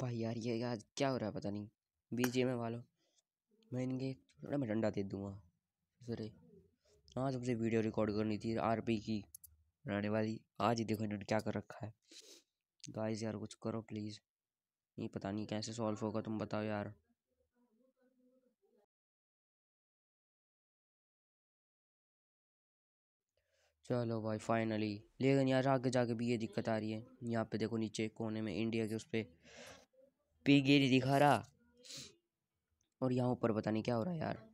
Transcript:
भाई यार ये आज क्या हो रहा है पता नहीं बीच में वालो मैं इनके थोड़ा मैं डंडा दे दूँगा अरे आज हमसे हाँ, वीडियो रिकॉर्ड करनी थी आर की बनाने वाली आज ही देखो इन्होंने क्या कर रखा है गाइस यार कुछ करो प्लीज़ नहीं पता नहीं कैसे सॉल्व होगा तुम बताओ यार चलो भाई फाइनली लेकिन यार आगे जाके भी ये दिक्कत आ रही है यहाँ पे देखो नीचे कोने में इंडिया के उस पर पेड़ ये नहीं दिखा रहा और यहाँ ऊपर पता नहीं क्या हो रहा है यार